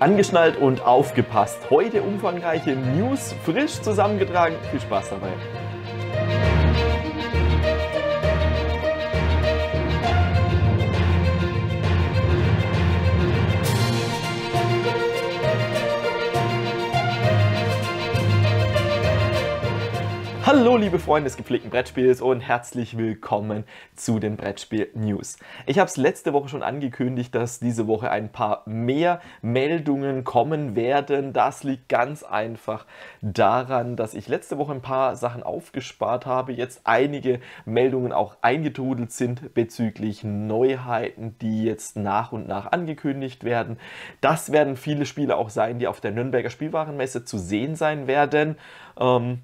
angeschnallt und aufgepasst. Heute umfangreiche News frisch zusammengetragen. Viel Spaß dabei. Hallo liebe Freunde des gepflegten Brettspiels und herzlich willkommen zu den Brettspiel News. Ich habe es letzte Woche schon angekündigt, dass diese Woche ein paar mehr Meldungen kommen werden. Das liegt ganz einfach daran, dass ich letzte Woche ein paar Sachen aufgespart habe, jetzt einige Meldungen auch eingetrudelt sind bezüglich Neuheiten, die jetzt nach und nach angekündigt werden. Das werden viele Spiele auch sein, die auf der Nürnberger Spielwarenmesse zu sehen sein werden. Ähm,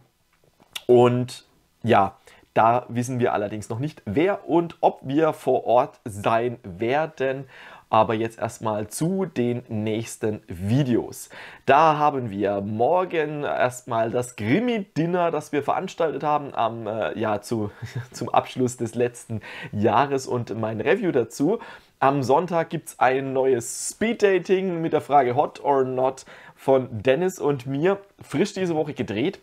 und ja, da wissen wir allerdings noch nicht, wer und ob wir vor Ort sein werden. Aber jetzt erstmal zu den nächsten Videos. Da haben wir morgen erstmal das Grimmi-Dinner, das wir veranstaltet haben am, äh, ja, zu, zum Abschluss des letzten Jahres und mein Review dazu. Am Sonntag gibt es ein neues Speed-Dating mit der Frage Hot or Not von Dennis und mir. Frisch diese Woche gedreht.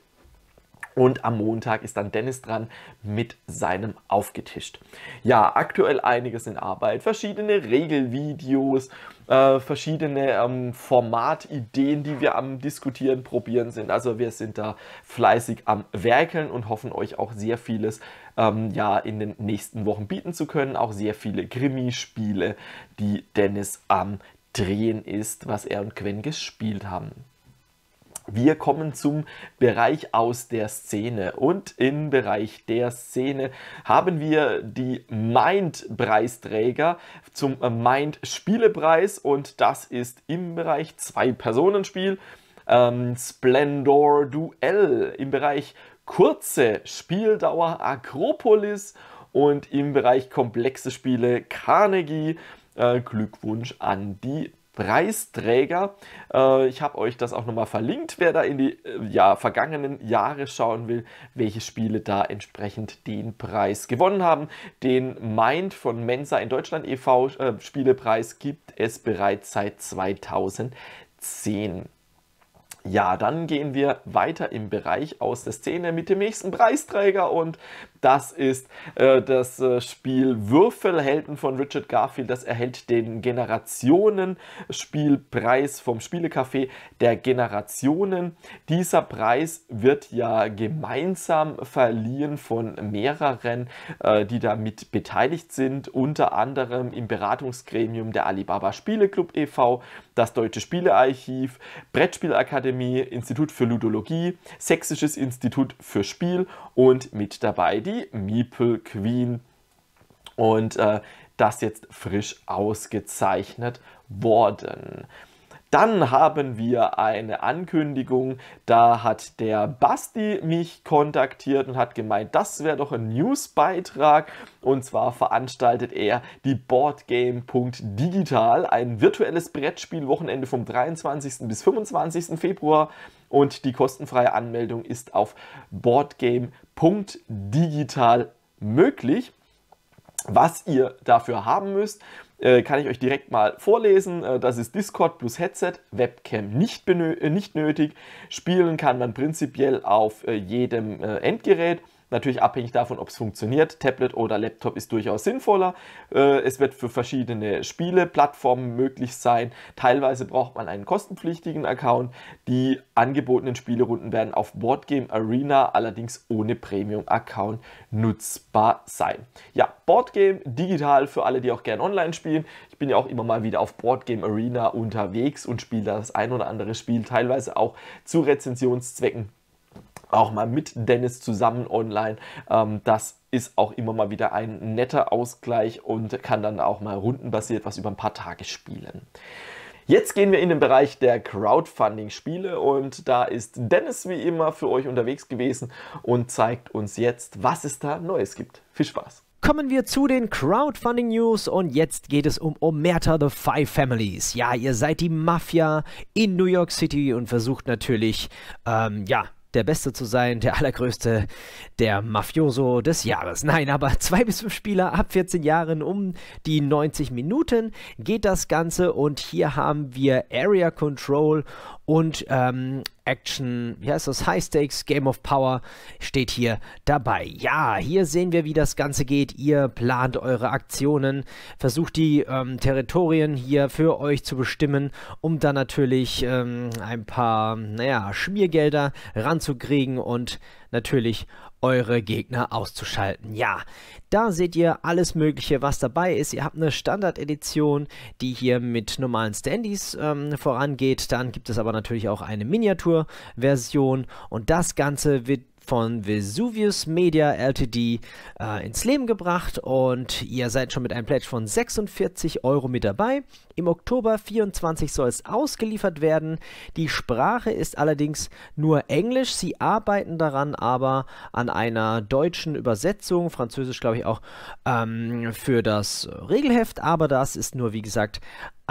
Und am Montag ist dann Dennis dran mit seinem Aufgetischt. Ja, aktuell einiges in Arbeit. Verschiedene Regelvideos, äh, verschiedene ähm, Formatideen, die wir am Diskutieren, Probieren sind. Also wir sind da fleißig am Werkeln und hoffen euch auch sehr vieles ähm, ja, in den nächsten Wochen bieten zu können. Auch sehr viele Krimispiele, die Dennis am Drehen ist, was er und Gwen gespielt haben. Wir kommen zum Bereich aus der Szene und im Bereich der Szene haben wir die Mind-Preisträger zum Mind-Spielepreis und das ist im Bereich Zwei-Personen-Spiel, ähm, Splendor-Duell, im Bereich kurze Spieldauer Akropolis und im Bereich komplexe Spiele Carnegie. Äh, Glückwunsch an die Preisträger. Äh, ich habe euch das auch nochmal verlinkt, wer da in die äh, ja, vergangenen Jahre schauen will, welche Spiele da entsprechend den Preis gewonnen haben. Den Mind von Mensa in Deutschland e.V. Äh, Spielepreis gibt es bereits seit 2010. Ja, dann gehen wir weiter im Bereich aus der Szene mit dem nächsten Preisträger und das ist äh, das äh, Spiel Würfelhelden von Richard Garfield. Das erhält den Generationenspielpreis vom Spielecafé der Generationen. Dieser Preis wird ja gemeinsam verliehen von mehreren, äh, die damit beteiligt sind, unter anderem im Beratungsgremium der Alibaba Spieleclub e.V., das Deutsche Spielearchiv, Brettspielakademie, Institut für Ludologie, Sächsisches Institut für Spiel und mit dabei die die Meeple Queen. Und äh, das jetzt frisch ausgezeichnet worden. Dann haben wir eine Ankündigung, da hat der Basti mich kontaktiert und hat gemeint, das wäre doch ein Newsbeitrag. Und zwar veranstaltet er die Boardgame.digital, ein virtuelles Brettspielwochenende vom 23. bis 25. Februar und die kostenfreie Anmeldung ist auf boardgame.digital möglich. Was ihr dafür haben müsst, äh, kann ich euch direkt mal vorlesen. Äh, das ist Discord plus Headset, Webcam nicht, äh, nicht nötig. Spielen kann man prinzipiell auf jedem Endgerät. Natürlich abhängig davon, ob es funktioniert. Tablet oder Laptop ist durchaus sinnvoller. Äh, es wird für verschiedene Spiele, Plattformen möglich sein. Teilweise braucht man einen kostenpflichtigen Account. Die angebotenen Spielerunden werden auf Boardgame Arena allerdings ohne Premium-Account nutzbar sein. Ja, Boardgame digital für alle, die auch gerne online spielen. Ich bin ja auch immer mal wieder auf Boardgame Arena unterwegs und spiele das ein oder andere Spiel teilweise auch zu Rezensionszwecken auch mal mit Dennis zusammen online. Ähm, das ist auch immer mal wieder ein netter Ausgleich und kann dann auch mal rundenbasiert was über ein paar Tage spielen. Jetzt gehen wir in den Bereich der Crowdfunding-Spiele und da ist Dennis wie immer für euch unterwegs gewesen und zeigt uns jetzt, was es da Neues gibt. Viel Spaß! Kommen wir zu den Crowdfunding News und jetzt geht es um Omerta the Five Families. Ja, ihr seid die Mafia in New York City und versucht natürlich, ähm, ja, der Beste zu sein, der Allergrößte, der Mafioso des Jahres. Nein, aber zwei bis fünf Spieler ab 14 Jahren um die 90 Minuten geht das Ganze und hier haben wir Area Control und ähm, Action, wie heißt das? High Stakes Game of Power steht hier dabei. Ja, hier sehen wir, wie das Ganze geht. Ihr plant eure Aktionen, versucht die ähm, Territorien hier für euch zu bestimmen, um dann natürlich ähm, ein paar, naja, Schmiergelder ranzukriegen und natürlich eure Gegner auszuschalten. Ja, da seht ihr alles Mögliche, was dabei ist. Ihr habt eine Standard-Edition, die hier mit normalen Standys ähm, vorangeht. Dann gibt es aber natürlich auch eine Miniatur-Version und das Ganze wird von Vesuvius Media Ltd. Äh, ins Leben gebracht und ihr seid schon mit einem Pledge von 46 Euro mit dabei. Im Oktober 24 soll es ausgeliefert werden. Die Sprache ist allerdings nur Englisch. Sie arbeiten daran aber an einer deutschen Übersetzung, Französisch glaube ich auch, ähm, für das Regelheft. Aber das ist nur, wie gesagt,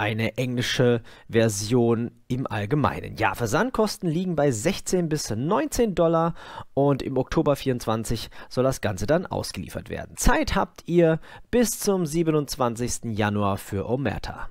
eine englische Version im Allgemeinen. Ja, Versandkosten liegen bei 16 bis 19 Dollar und im Oktober 24 soll das Ganze dann ausgeliefert werden. Zeit habt ihr bis zum 27. Januar für Omerta.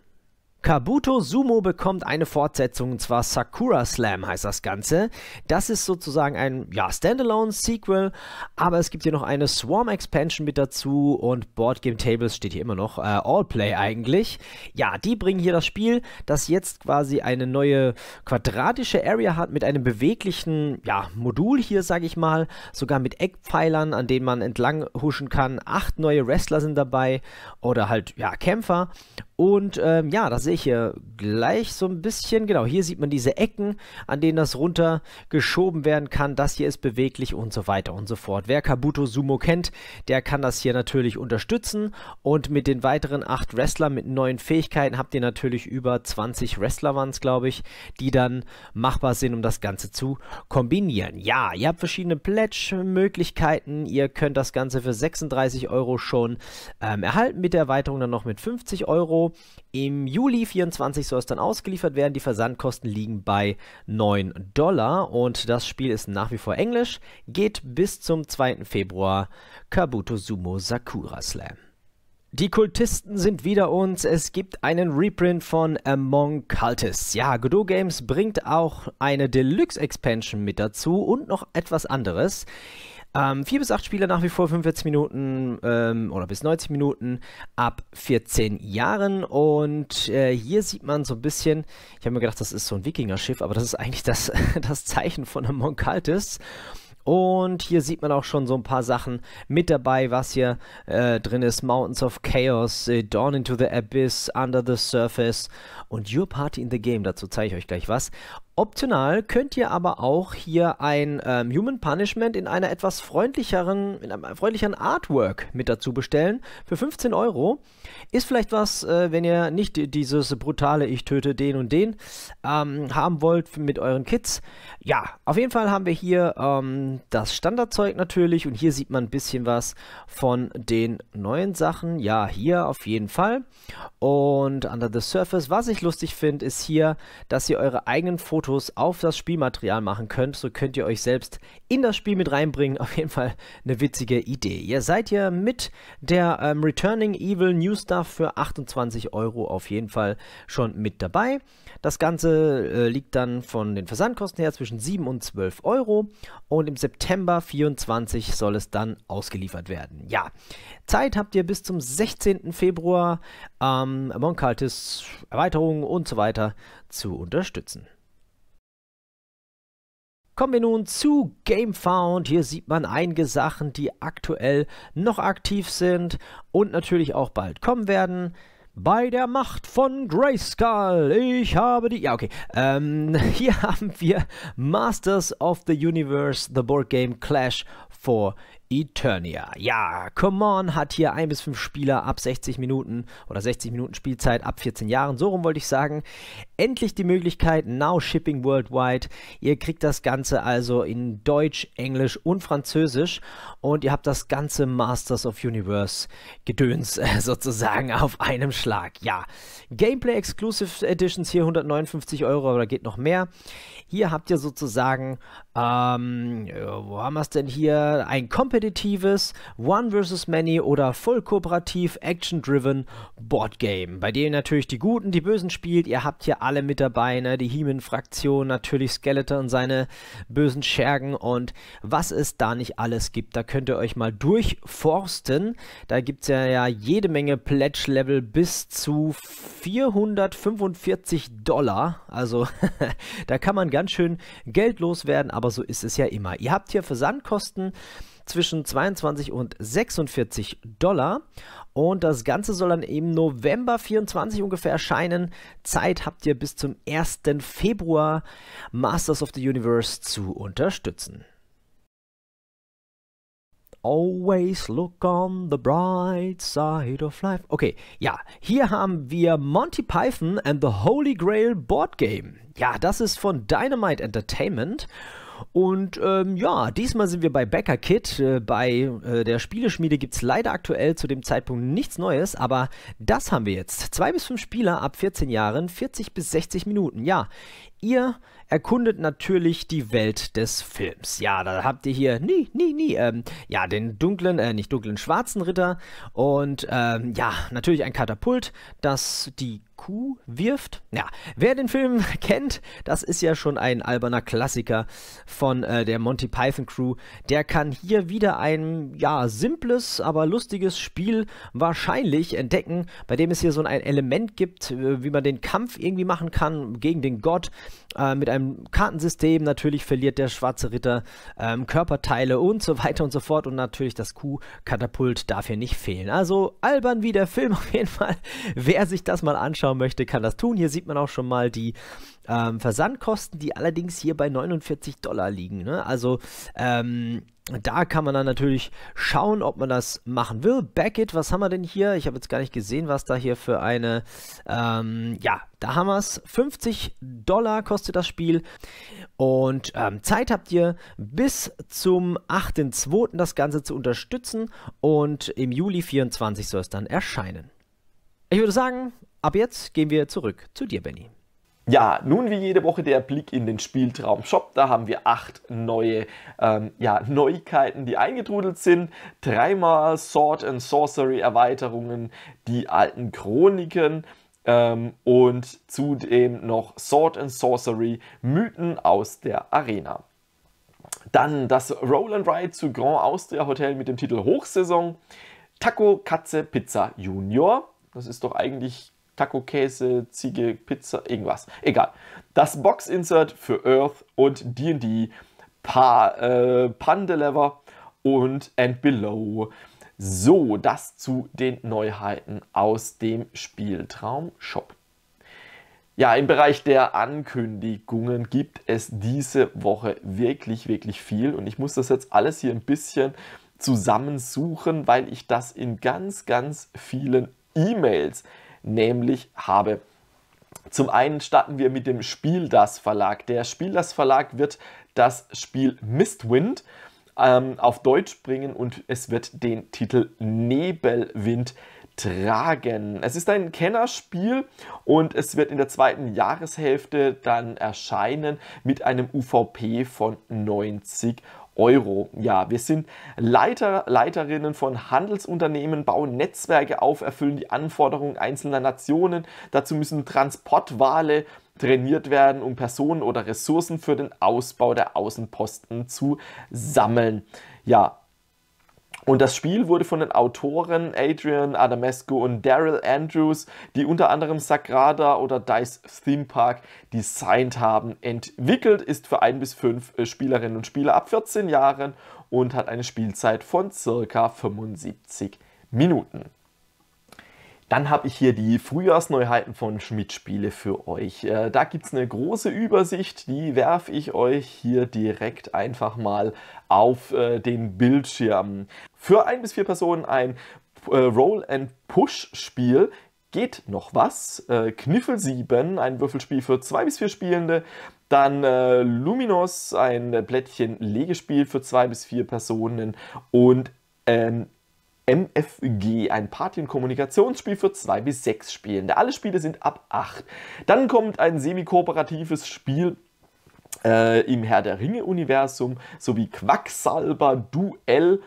Kabuto Sumo bekommt eine Fortsetzung, und zwar Sakura Slam heißt das Ganze. Das ist sozusagen ein ja, Standalone-Sequel, aber es gibt hier noch eine Swarm-Expansion mit dazu und Board Game Tables steht hier immer noch, äh, Allplay eigentlich. Ja, die bringen hier das Spiel, das jetzt quasi eine neue quadratische Area hat mit einem beweglichen ja, Modul hier, sage ich mal, sogar mit Eckpfeilern, an denen man entlang huschen kann. Acht neue Wrestler sind dabei oder halt ja Kämpfer und ähm, ja, das ist sehe ich hier gleich so ein bisschen. Genau, hier sieht man diese Ecken, an denen das runtergeschoben werden kann. Das hier ist beweglich und so weiter und so fort. Wer Kabuto Sumo kennt, der kann das hier natürlich unterstützen. Und mit den weiteren acht Wrestlern mit neuen Fähigkeiten habt ihr natürlich über 20 Wrestler waren glaube ich, die dann machbar sind, um das Ganze zu kombinieren. Ja, ihr habt verschiedene Pledge-Möglichkeiten. Ihr könnt das Ganze für 36 Euro schon ähm, erhalten. Mit der Erweiterung dann noch mit 50 Euro. Im Juli Juli 24 soll es dann ausgeliefert werden. Die Versandkosten liegen bei 9 Dollar und das Spiel ist nach wie vor englisch, geht bis zum 2. Februar Kabuto Sumo Sakura Slam. Die Kultisten sind wieder uns. Es gibt einen Reprint von Among Cultists. Ja, Godot Games bringt auch eine Deluxe-Expansion mit dazu und noch etwas anderes. Ähm, vier bis acht Spieler nach wie vor 45 Minuten ähm, oder bis 90 Minuten ab 14 Jahren. Und äh, hier sieht man so ein bisschen, ich habe mir gedacht, das ist so ein Wikinger-Schiff, aber das ist eigentlich das, das Zeichen von einem Monkaltis. Und hier sieht man auch schon so ein paar Sachen mit dabei, was hier äh, drin ist. Mountains of Chaos, äh, Dawn into the Abyss, Under the Surface und Your Party in the Game. Dazu zeige ich euch gleich was. Optional könnt ihr aber auch hier ein ähm, Human Punishment in einer etwas freundlicheren, in einem freundlicheren Artwork mit dazu bestellen für 15 Euro. Ist vielleicht was, äh, wenn ihr nicht dieses brutale Ich töte den und den ähm, haben wollt mit euren Kids. Ja, auf jeden Fall haben wir hier ähm, das Standardzeug natürlich und hier sieht man ein bisschen was von den neuen Sachen. Ja, hier auf jeden Fall. Und Under the Surface, was ich lustig finde, ist hier, dass ihr eure eigenen Fotos Einfluss auf das Spielmaterial machen könnt. So könnt ihr euch selbst in das Spiel mit reinbringen. Auf jeden Fall eine witzige Idee. Ihr seid ja mit der ähm, Returning Evil New Stuff für 28 Euro auf jeden Fall schon mit dabei. Das Ganze äh, liegt dann von den Versandkosten her zwischen 7 und 12 Euro. Und im September 24 soll es dann ausgeliefert werden. Ja, Zeit habt ihr bis zum 16. Februar ähm, Monkaltis Erweiterungen und so weiter zu unterstützen. Kommen wir nun zu GameFound. Hier sieht man einige Sachen, die aktuell noch aktiv sind und natürlich auch bald kommen werden. Bei der Macht von Grayskull, ich habe die... Ja, okay. Ähm, hier haben wir Masters of the Universe, The Board Game Clash for Eternia. Ja, Come On hat hier ein bis fünf Spieler ab 60 Minuten oder 60 Minuten Spielzeit ab 14 Jahren, so rum wollte ich sagen. Endlich die Möglichkeit, Now Shipping Worldwide. Ihr kriegt das Ganze also in Deutsch, Englisch und Französisch und ihr habt das ganze Masters of Universe Gedöns äh, sozusagen auf einem Schlag. Ja, Gameplay Exclusive Editions hier 159 Euro, aber da geht noch mehr. Hier habt ihr sozusagen, ähm, äh, wo haben wir es denn hier? Ein kompetitives One versus Many oder voll kooperativ Action-driven Board Game, bei dem natürlich die Guten, die Bösen spielt. Ihr habt hier alle mit dabei, ne? die Hemen-Fraktion, natürlich Skeletor und seine bösen Schergen und was es da nicht alles gibt. Da könnt ihr euch mal durchforsten. Da gibt es ja, ja jede Menge Pledge-Level bis zu 445 Dollar. Also da kann man gar ganz schön Geld loswerden, aber so ist es ja immer. Ihr habt hier Versandkosten zwischen 22 und 46 Dollar. Und das Ganze soll dann im November 24 ungefähr erscheinen. Zeit habt ihr bis zum 1. Februar Masters of the Universe zu unterstützen always look on the bright side of life. Okay, ja, hier haben wir Monty Python and the Holy Grail Board Game. Ja, das ist von Dynamite Entertainment. Und ähm, ja, diesmal sind wir bei Becker Kit. Äh, bei äh, der Spieleschmiede gibt es leider aktuell zu dem Zeitpunkt nichts Neues, aber das haben wir jetzt. Zwei bis fünf Spieler ab 14 Jahren, 40 bis 60 Minuten. Ja, ihr erkundet natürlich die Welt des Films. Ja, da habt ihr hier nie, nie, nie, ähm, ja, den dunklen, äh, nicht dunklen, schwarzen Ritter und ähm, ja, natürlich ein Katapult, das die Kuh wirft. Ja, wer den Film kennt, das ist ja schon ein alberner Klassiker von äh, der Monty Python Crew. Der kann hier wieder ein, ja, simples, aber lustiges Spiel wahrscheinlich entdecken, bei dem es hier so ein Element gibt, äh, wie man den Kampf irgendwie machen kann gegen den Gott. Äh, mit einem Kartensystem natürlich verliert der schwarze Ritter äh, Körperteile und so weiter und so fort. Und natürlich das Kuhkatapult darf hier nicht fehlen. Also albern wie der Film auf jeden Fall. Wer sich das mal anschaut, anschauen möchte, kann das tun. Hier sieht man auch schon mal die ähm, Versandkosten, die allerdings hier bei 49 Dollar liegen. Ne? Also ähm, da kann man dann natürlich schauen, ob man das machen will. Backit, was haben wir denn hier? Ich habe jetzt gar nicht gesehen, was da hier für eine... Ähm, ja, da haben wir es. 50 Dollar kostet das Spiel. Und ähm, Zeit habt ihr bis zum 8.2. das Ganze zu unterstützen. Und im Juli 24 soll es dann erscheinen. Ich würde sagen, Ab jetzt gehen wir zurück zu dir, Benny. Ja, nun wie jede Woche der Blick in den Spieltraum Shop. Da haben wir acht neue ähm, ja, Neuigkeiten, die eingetrudelt sind. Dreimal Sword and Sorcery Erweiterungen, die alten Chroniken ähm, und zudem noch Sword and Sorcery Mythen aus der Arena. Dann das Roll and Ride zu Grand Austria Hotel mit dem Titel Hochsaison. Taco Katze Pizza Junior. Das ist doch eigentlich Taco Käse, Ziege, Pizza, irgendwas. Egal. Das Box-Insert für Earth und D&D, pa äh, Pandelever und And Below. So, das zu den Neuheiten aus dem Spieltraum-Shop. Ja, im Bereich der Ankündigungen gibt es diese Woche wirklich, wirklich viel und ich muss das jetzt alles hier ein bisschen zusammensuchen, weil ich das in ganz, ganz vielen E-Mails nämlich habe. Zum einen starten wir mit dem Spiel das Verlag. Der Spiel das Verlag wird das Spiel Mistwind ähm, auf Deutsch bringen und es wird den Titel Nebelwind tragen. Es ist ein Kennerspiel und es wird in der zweiten Jahreshälfte dann erscheinen mit einem UVP von 90 Euro. Euro. Ja, wir sind Leiter, Leiterinnen von Handelsunternehmen, bauen Netzwerke auf, erfüllen die Anforderungen einzelner Nationen. Dazu müssen Transportwale trainiert werden, um Personen oder Ressourcen für den Ausbau der Außenposten zu sammeln. Ja, und das Spiel wurde von den Autoren Adrian Adamescu und Daryl Andrews, die unter anderem Sagrada oder Dice Theme Park designt haben, entwickelt, ist für ein bis fünf äh, Spielerinnen und Spieler ab 14 Jahren und hat eine Spielzeit von circa 75 Minuten. Dann habe ich hier die Frühjahrsneuheiten von Schmidt Spiele für euch. Äh, da gibt es eine große Übersicht, die werfe ich euch hier direkt einfach mal auf äh, den Bildschirm. Für ein bis vier Personen ein äh, Roll-and-Push-Spiel geht noch was. Kniffel 7, ein Würfelspiel für zwei bis vier Spielende. Dann Luminos, ein plättchen legespiel für zwei bis vier Personen. Und ähm, MFG, ein Party- und Kommunikationsspiel für zwei bis sechs Spielende. Alle Spiele sind ab acht. Dann kommt ein semi-kooperatives Spiel äh, im Herr der Ringe-Universum sowie Quacksalber Duell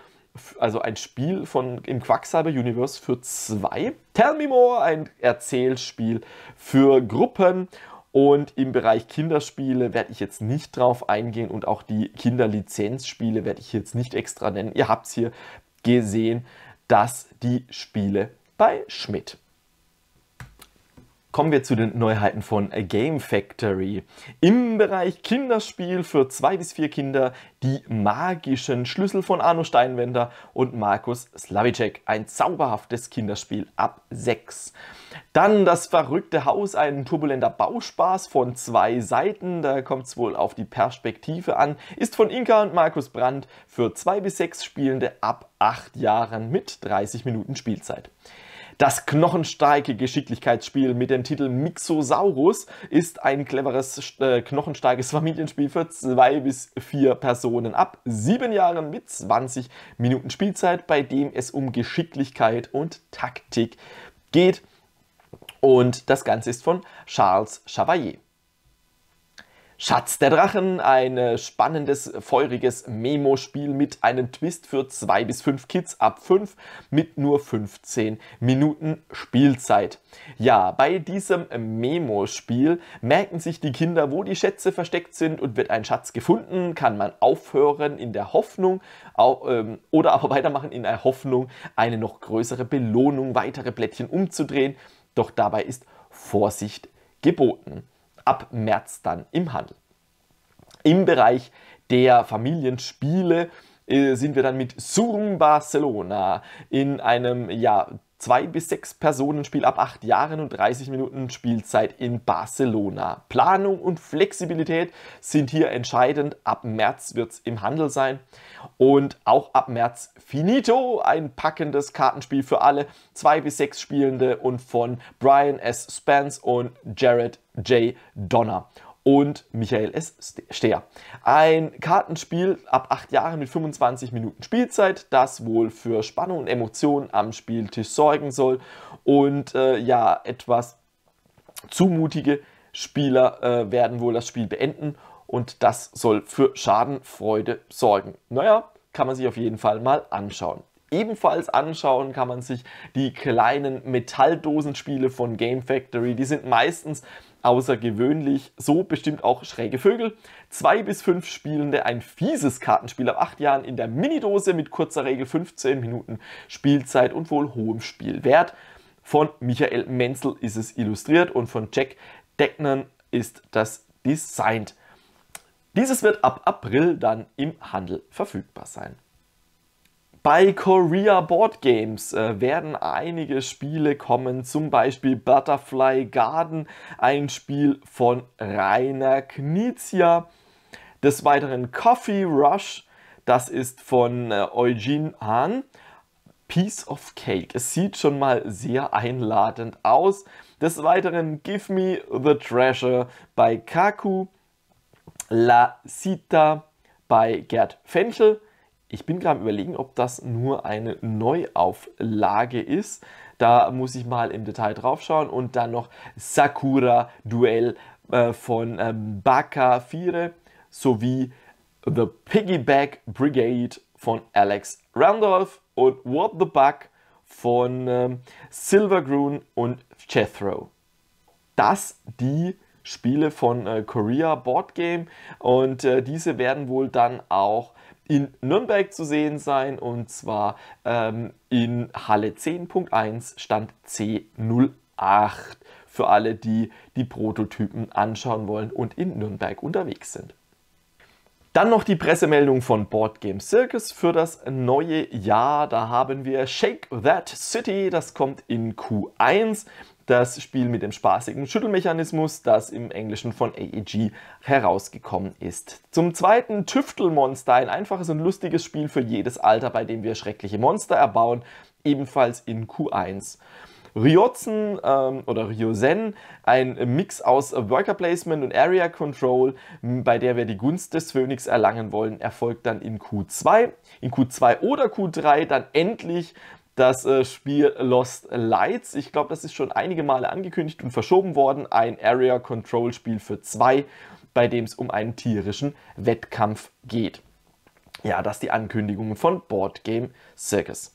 also ein Spiel von, im Quacksalber Universe für zwei. Tell Me More, ein Erzählspiel für Gruppen. Und im Bereich Kinderspiele werde ich jetzt nicht drauf eingehen und auch die Kinderlizenzspiele werde ich jetzt nicht extra nennen. Ihr habt es hier gesehen das die Spiele bei Schmidt kommen wir zu den Neuheiten von Game Factory. Im Bereich Kinderspiel für zwei bis vier Kinder die magischen Schlüssel von Arno Steinwender und Markus Slavicek. Ein zauberhaftes Kinderspiel ab sechs. Dann das verrückte Haus, ein turbulenter Bauspaß von zwei Seiten. Da kommt es wohl auf die Perspektive an. Ist von Inka und Markus Brandt für zwei bis sechs Spielende ab acht Jahren mit 30 Minuten Spielzeit. Das knochenstarke Geschicklichkeitsspiel mit dem Titel Mixosaurus ist ein cleveres, äh, knochenstarkes Familienspiel für zwei bis vier Personen ab sieben Jahren mit 20 Minuten Spielzeit, bei dem es um Geschicklichkeit und Taktik geht. Und das Ganze ist von Charles Chavalier. Schatz der Drachen, ein äh, spannendes, feuriges Memo-Spiel mit einem Twist für 2 bis 5 Kids ab 5 mit nur 15 Minuten Spielzeit. Ja, bei diesem Memo-Spiel merken sich die Kinder, wo die Schätze versteckt sind und wird ein Schatz gefunden, kann man aufhören in der Hoffnung ähm, oder aber weitermachen in der Hoffnung, eine noch größere Belohnung, weitere Plättchen umzudrehen. Doch dabei ist Vorsicht geboten ab März dann im Handel. Im Bereich der Familienspiele äh, sind wir dann mit Sur Barcelona in einem ja 2 bis sechs Personen Spiel ab 8 Jahren und 30 Minuten Spielzeit in Barcelona. Planung und Flexibilität sind hier entscheidend. Ab März wird es im Handel sein. Und auch ab März Finito, ein packendes Kartenspiel für alle. 2 bis sechs Spielende und von Brian S. Spence und Jared J. Donner und Michael S. Steher. Ein Kartenspiel ab 8 Jahren mit 25 Minuten Spielzeit, das wohl für Spannung und Emotionen am Spieltisch sorgen soll und äh, ja, etwas zumutige Spieler äh, werden wohl das Spiel beenden und das soll für Schadenfreude sorgen. Naja, kann man sich auf jeden Fall mal anschauen. Ebenfalls anschauen kann man sich die kleinen Metalldosenspiele von Game Factory. Die sind meistens außergewöhnlich, so bestimmt auch schräge Vögel. Zwei bis fünf Spielende, ein fieses Kartenspiel ab acht Jahren in der Minidose mit kurzer Regel 15 Minuten Spielzeit und wohl hohem Spielwert. Von Michael Menzel ist es illustriert und von Jack Decknern ist das designt. Dieses wird ab April dann im Handel verfügbar sein. Bei Korea Board Games äh, werden einige Spiele kommen, zum Beispiel Butterfly Garden, ein Spiel von Rainer Knizia. Des Weiteren Coffee Rush, das ist von äh, Eugene Hahn. Piece of Cake. Es sieht schon mal sehr einladend aus. Des Weiteren Give Me the Treasure bei Kaku, La Cita bei Gerd Fenchel. Ich bin gerade überlegen, ob das nur eine Neuauflage ist. Da muss ich mal im Detail drauf schauen. Und dann noch Sakura Duell äh, von ähm, Baka 4 sowie The Piggyback Brigade von Alex Randolph und What the Buck von ähm, Silvergrune und Jethro. Das die Spiele von äh, Korea Board Game und äh, diese werden wohl dann auch in Nürnberg zu sehen sein und zwar ähm, in Halle 10.1 Stand C08 für alle, die die Prototypen anschauen wollen und in Nürnberg unterwegs sind. Dann noch die Pressemeldung von Board Game Circus für das neue Jahr. Da haben wir Shake That City, das kommt in Q1 das Spiel mit dem spaßigen Schüttelmechanismus, das im Englischen von AEG herausgekommen ist. Zum zweiten Tüftelmonster, ein einfaches und lustiges Spiel für jedes Alter, bei dem wir schreckliche Monster erbauen, ebenfalls in Q1. Ryozen ähm, oder Ryozen, ein Mix aus Worker Placement und Area Control, bei der wir die Gunst des Phönix erlangen wollen, erfolgt dann in Q2. In Q2 oder Q3 dann endlich das äh, Spiel Lost Lights. Ich glaube, das ist schon einige Male angekündigt und verschoben worden. Ein Area Control Spiel für zwei, bei dem es um einen tierischen Wettkampf geht. Ja, das die Ankündigungen von Board Game Circus.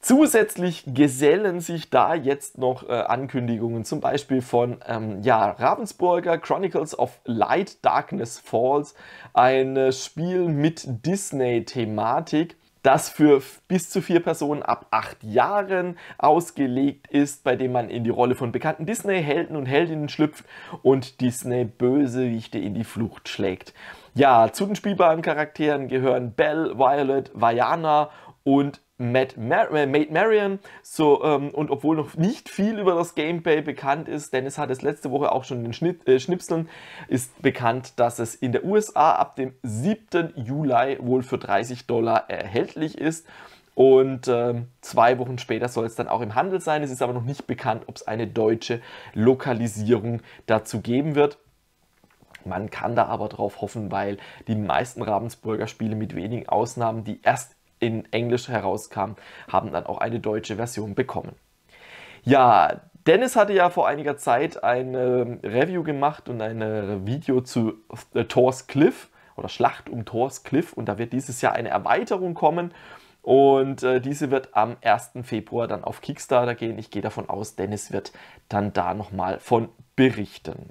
Zusätzlich gesellen sich da jetzt noch äh, Ankündigungen, zum Beispiel von ähm, ja, Ravensburger Chronicles of Light Darkness Falls, ein äh, Spiel mit Disney-Thematik das für bis zu vier Personen ab acht Jahren ausgelegt ist, bei dem man in die Rolle von bekannten Disney-Helden und Heldinnen schlüpft und Disney-Bösewichte in die Flucht schlägt. Ja, zu den spielbaren Charakteren gehören Belle, Violet, Vajana und Matt Mar äh, Mate Marion. So, ähm, und obwohl noch nicht viel über das Gameplay bekannt ist, Dennis hat es letzte Woche auch schon in den Schnitt, äh, Schnipseln, ist bekannt, dass es in der USA ab dem 7. Juli wohl für 30 Dollar erhältlich ist. Und äh, zwei Wochen später soll es dann auch im Handel sein. Es ist aber noch nicht bekannt, ob es eine deutsche Lokalisierung dazu geben wird. Man kann da aber drauf hoffen, weil die meisten Ravensburger Spiele mit wenigen Ausnahmen, die erst in Englisch herauskam, haben dann auch eine deutsche Version bekommen. Ja, Dennis hatte ja vor einiger Zeit ein Review gemacht und ein Video zu Thor's Cliff oder Schlacht um Thor's Cliff und da wird dieses Jahr eine Erweiterung kommen und äh, diese wird am 1. Februar dann auf Kickstarter gehen. Ich gehe davon aus, Dennis wird dann da nochmal von berichten.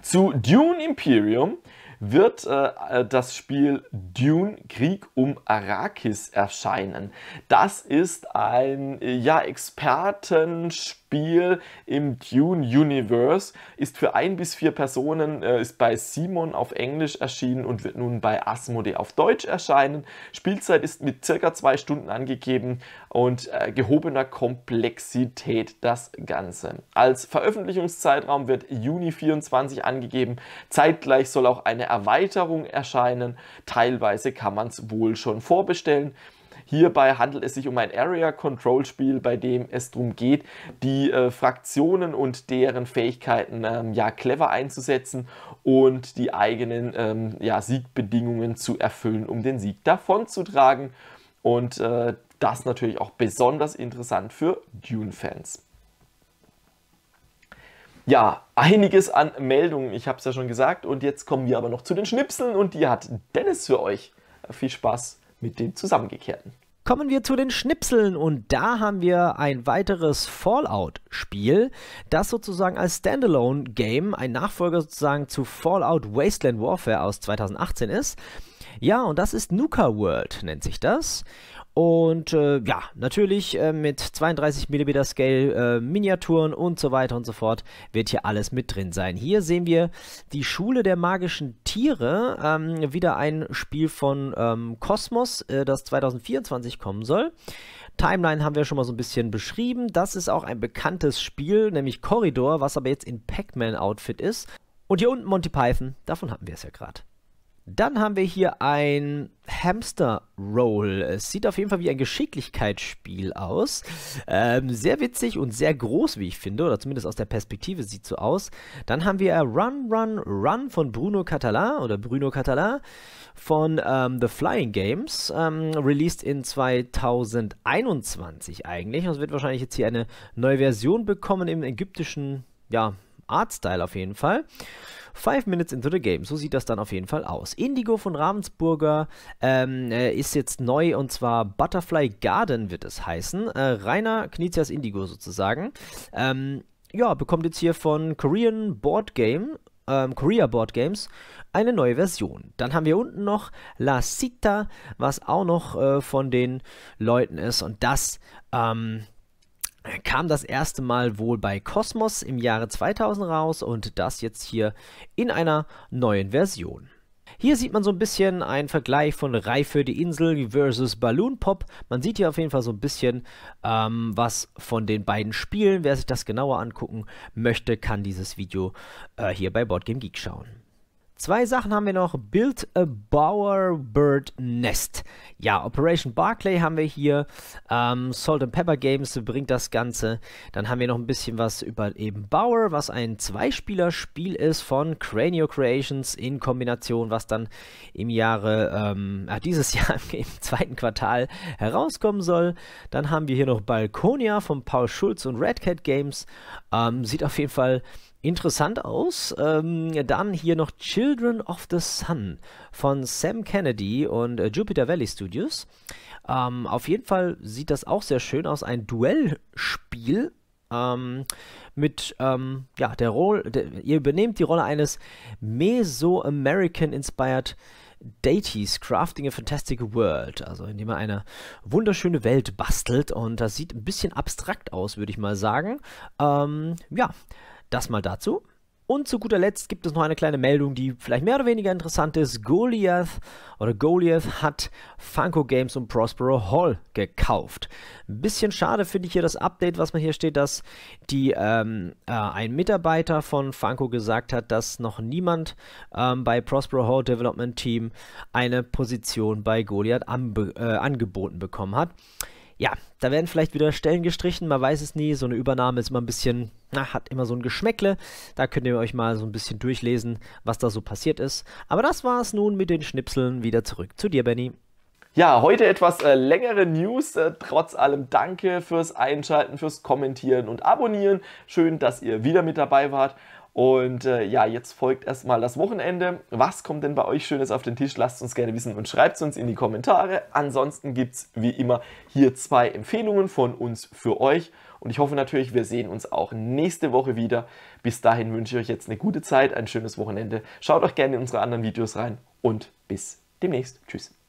Zu Dune Imperium wird äh, äh, das Spiel Dune Krieg um Arrakis erscheinen. Das ist ein äh, ja, Expertenspiel Spiel im Dune Universe, ist für ein bis vier Personen, äh, ist bei Simon auf Englisch erschienen und wird nun bei Asmodee auf Deutsch erscheinen. Spielzeit ist mit circa zwei Stunden angegeben und äh, gehobener Komplexität das Ganze. Als Veröffentlichungszeitraum wird Juni 24 angegeben. Zeitgleich soll auch eine Erweiterung erscheinen. Teilweise kann man es wohl schon vorbestellen. Hierbei handelt es sich um ein Area-Control-Spiel, bei dem es darum geht, die äh, Fraktionen und deren Fähigkeiten ähm, ja clever einzusetzen und die eigenen ähm, ja, Siegbedingungen zu erfüllen, um den Sieg davonzutragen. Und äh, das natürlich auch besonders interessant für Dune-Fans. Ja, einiges an Meldungen, ich habe es ja schon gesagt. Und jetzt kommen wir aber noch zu den Schnipseln und die hat Dennis für euch. Viel Spaß mit den zusammengekehrten. Kommen wir zu den Schnipseln und da haben wir ein weiteres Fallout-Spiel, das sozusagen als Standalone-Game ein Nachfolger sozusagen zu Fallout Wasteland Warfare aus 2018 ist. Ja, und das ist Nuka World, nennt sich das. Und äh, ja, natürlich äh, mit 32 mm Scale, äh, Miniaturen und so weiter und so fort wird hier alles mit drin sein. Hier sehen wir die Schule der magischen Tiere, ähm, wieder ein Spiel von ähm, Cosmos, äh, das 2024 kommen soll. Timeline haben wir schon mal so ein bisschen beschrieben. Das ist auch ein bekanntes Spiel, nämlich Corridor, was aber jetzt in Pac-Man-Outfit ist. Und hier unten Monty Python, davon hatten wir es ja gerade. Dann haben wir hier ein Hamster Roll. Es sieht auf jeden Fall wie ein Geschicklichkeitsspiel aus. Ähm, sehr witzig und sehr groß, wie ich finde, oder zumindest aus der Perspektive sieht so aus. Dann haben wir Run, Run, Run von Bruno Catalan oder Bruno Catalan von ähm, The Flying Games, ähm, released in 2021 eigentlich. es wird wahrscheinlich jetzt hier eine neue Version bekommen im ägyptischen, ja, Artstyle auf jeden Fall. Five Minutes into the Game, so sieht das dann auf jeden Fall aus. Indigo von Ravensburger ähm, äh, ist jetzt neu und zwar Butterfly Garden wird es heißen. Äh, Rainer Knizias Indigo sozusagen. Ähm, ja, bekommt jetzt hier von Korean Board Game ähm, Korea Board Games eine neue Version. Dann haben wir unten noch La Cita, was auch noch äh, von den Leuten ist. Und das ähm, kam das erste Mal wohl bei Cosmos im Jahre 2000 raus und das jetzt hier in einer neuen Version. Hier sieht man so ein bisschen einen Vergleich von Reif für die Insel versus Balloon Pop. Man sieht hier auf jeden Fall so ein bisschen ähm, was von den beiden Spielen. Wer sich das genauer angucken möchte, kann dieses Video äh, hier bei Boardgame Geek schauen. Zwei Sachen haben wir noch. Build a Bower Bird Nest. Ja, Operation Barclay haben wir hier. Ähm, Salt and Pepper Games bringt das Ganze. Dann haben wir noch ein bisschen was über eben Bower, was ein Zweispieler-Spiel ist von Cranio Creations in Kombination, was dann im Jahre, ähm, ach, dieses Jahr im zweiten Quartal herauskommen soll. Dann haben wir hier noch Balkonia von Paul Schulz und Red Cat Games. Ähm, sieht auf jeden Fall interessant aus. Ähm, dann hier noch Children of the Sun von Sam Kennedy und äh, Jupiter Valley Studios. Ähm, auf jeden Fall sieht das auch sehr schön aus. Ein Duellspiel ähm, mit, ähm, ja, der Rolle, ihr übernehmt die Rolle eines Mesoamerican-inspired Deities Crafting a Fantastic World, also indem er eine wunderschöne Welt bastelt und das sieht ein bisschen abstrakt aus, würde ich mal sagen. Ähm, ja, das mal dazu. Und zu guter Letzt gibt es noch eine kleine Meldung, die vielleicht mehr oder weniger interessant ist. Goliath oder Goliath hat Funko Games und Prospero Hall gekauft. Ein bisschen schade finde ich hier das Update, was man hier steht, dass die, ähm, äh, ein Mitarbeiter von Funko gesagt hat, dass noch niemand ähm, bei Prospero Hall Development Team eine Position bei Goliath äh, angeboten bekommen hat ja, da werden vielleicht wieder Stellen gestrichen, man weiß es nie. So eine Übernahme ist immer ein bisschen, na, hat immer so ein Geschmäckle. Da könnt ihr euch mal so ein bisschen durchlesen, was da so passiert ist. Aber das war's nun mit den Schnipseln. Wieder zurück zu dir, Benny. Ja, heute etwas äh, längere News. Äh, trotz allem danke fürs Einschalten, fürs Kommentieren und Abonnieren. Schön, dass ihr wieder mit dabei wart. Und äh, ja, jetzt folgt erstmal das Wochenende. Was kommt denn bei euch Schönes auf den Tisch? Lasst uns gerne wissen und schreibt es uns in die Kommentare. Ansonsten gibt es wie immer hier zwei Empfehlungen von uns für euch. Und ich hoffe natürlich, wir sehen uns auch nächste Woche wieder. Bis dahin wünsche ich euch jetzt eine gute Zeit, ein schönes Wochenende. Schaut auch gerne in unsere anderen Videos rein und bis demnächst. Tschüss.